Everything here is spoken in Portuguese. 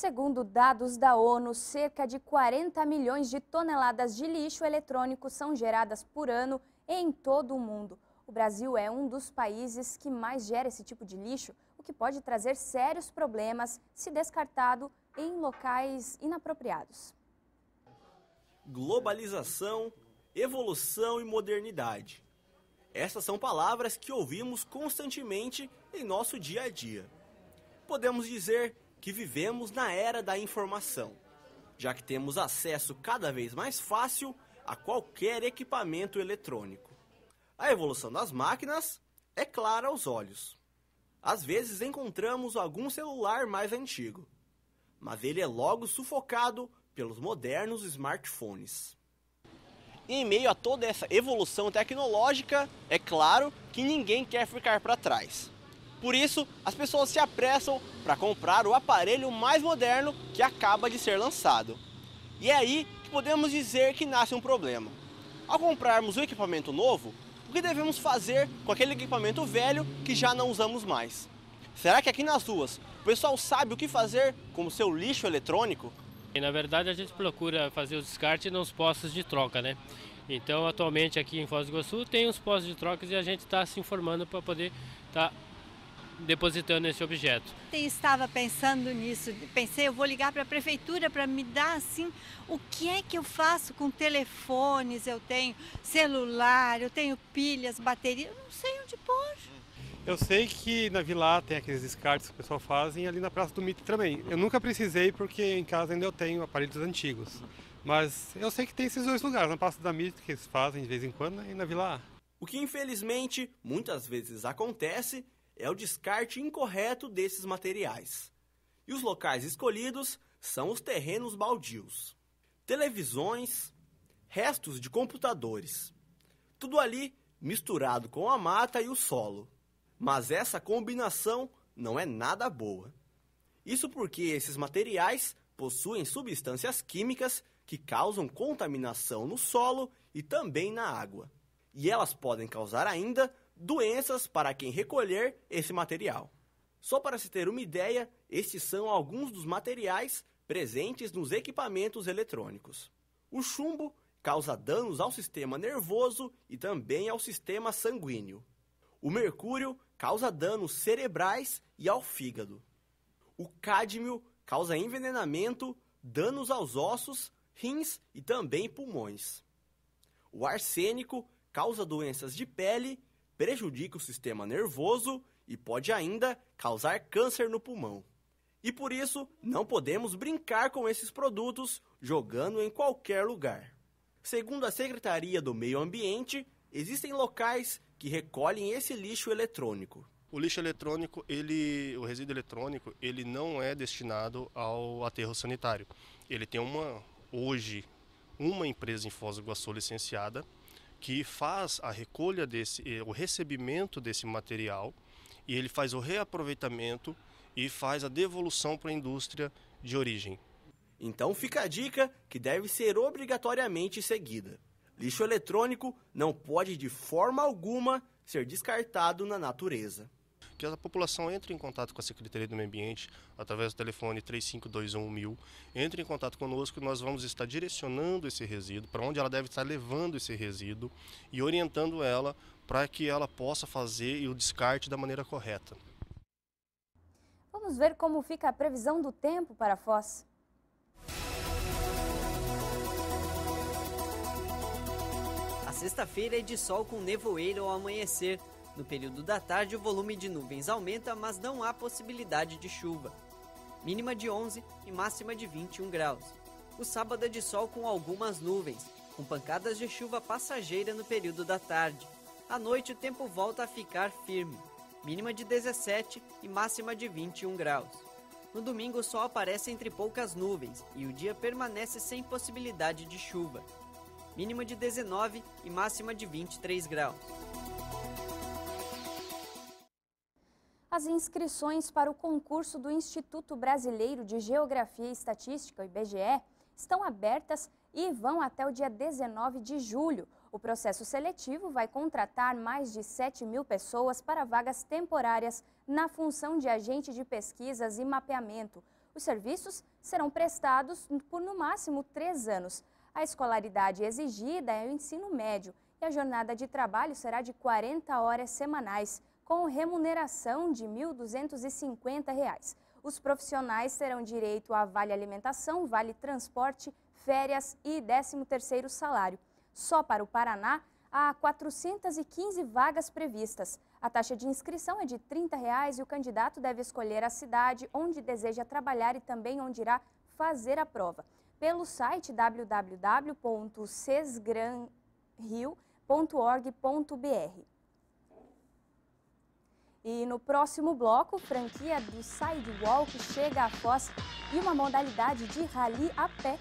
Segundo dados da ONU, cerca de 40 milhões de toneladas de lixo eletrônico são geradas por ano em todo o mundo. O Brasil é um dos países que mais gera esse tipo de lixo, o que pode trazer sérios problemas se descartado em locais inapropriados. Globalização, evolução e modernidade. Essas são palavras que ouvimos constantemente em nosso dia a dia. Podemos dizer que vivemos na era da informação, já que temos acesso cada vez mais fácil a qualquer equipamento eletrônico. A evolução das máquinas é clara aos olhos. Às vezes encontramos algum celular mais antigo, mas ele é logo sufocado pelos modernos smartphones. em meio a toda essa evolução tecnológica, é claro que ninguém quer ficar para trás. Por isso, as pessoas se apressam para comprar o aparelho mais moderno que acaba de ser lançado. E é aí que podemos dizer que nasce um problema. Ao comprarmos o um equipamento novo, o que devemos fazer com aquele equipamento velho que já não usamos mais? Será que aqui nas ruas o pessoal sabe o que fazer com o seu lixo eletrônico? Na verdade, a gente procura fazer o descarte nos postos de troca, né? Então, atualmente aqui em Foz do Iguaçu tem os postos de trocas e a gente está se informando para poder estar tá depositando esse objeto. Eu estava pensando nisso, pensei, eu vou ligar para a prefeitura para me dar assim, o que é que eu faço com telefones, eu tenho celular, eu tenho pilhas, bateria, eu não sei onde pôr. Eu sei que na Vila tem aqueles descartes que o pessoal fazem, e ali na Praça do Mito também. Eu nunca precisei porque em casa ainda eu tenho aparelhos antigos. Mas eu sei que tem esses dois lugares, na Praça da Mito que eles fazem de vez em quando e na Vila A. O que infelizmente muitas vezes acontece é o descarte incorreto desses materiais. E os locais escolhidos são os terrenos baldios. Televisões, restos de computadores. Tudo ali misturado com a mata e o solo. Mas essa combinação não é nada boa. Isso porque esses materiais possuem substâncias químicas que causam contaminação no solo e também na água. E elas podem causar ainda doenças para quem recolher esse material. Só para se ter uma ideia, estes são alguns dos materiais presentes nos equipamentos eletrônicos. O chumbo causa danos ao sistema nervoso e também ao sistema sanguíneo. O mercúrio causa danos cerebrais e ao fígado. O cádmio causa envenenamento, danos aos ossos, rins e também pulmões. O arsênico causa doenças de pele prejudica o sistema nervoso e pode ainda causar câncer no pulmão. E por isso, não podemos brincar com esses produtos jogando em qualquer lugar. Segundo a Secretaria do Meio Ambiente, existem locais que recolhem esse lixo eletrônico. O lixo eletrônico, ele, o resíduo eletrônico, ele não é destinado ao aterro sanitário. Ele tem uma hoje uma empresa em Foz do Iguaçu licenciada que faz a recolha desse, eh, o recebimento desse material e ele faz o reaproveitamento e faz a devolução para a indústria de origem. Então fica a dica que deve ser obrigatoriamente seguida. Lixo eletrônico não pode de forma alguma ser descartado na natureza que a população entre em contato com a Secretaria do Meio Ambiente através do telefone 3521000, entre em contato conosco, nós vamos estar direcionando esse resíduo, para onde ela deve estar levando esse resíduo e orientando ela para que ela possa fazer o descarte da maneira correta. Vamos ver como fica a previsão do tempo para a Foz. A sexta-feira é de sol com nevoeiro ao amanhecer. No período da tarde, o volume de nuvens aumenta, mas não há possibilidade de chuva. Mínima de 11 e máxima de 21 graus. O sábado é de sol com algumas nuvens, com pancadas de chuva passageira no período da tarde. À noite, o tempo volta a ficar firme. Mínima de 17 e máxima de 21 graus. No domingo, o sol aparece entre poucas nuvens e o dia permanece sem possibilidade de chuva. Mínima de 19 e máxima de 23 graus. As inscrições para o concurso do Instituto Brasileiro de Geografia e Estatística, IBGE, estão abertas e vão até o dia 19 de julho. O processo seletivo vai contratar mais de 7 mil pessoas para vagas temporárias na função de agente de pesquisas e mapeamento. Os serviços serão prestados por no máximo três anos. A escolaridade exigida é o ensino médio e a jornada de trabalho será de 40 horas semanais com remuneração de R$ 1.250. Os profissionais terão direito a vale alimentação, vale transporte, férias e 13º salário. Só para o Paraná, há 415 vagas previstas. A taxa de inscrição é de R$ 30 reais e o candidato deve escolher a cidade onde deseja trabalhar e também onde irá fazer a prova. Pelo site www.cesgranrio.org.br. E no próximo bloco, franquia do Sidewalk chega à Foz e uma modalidade de rally a pé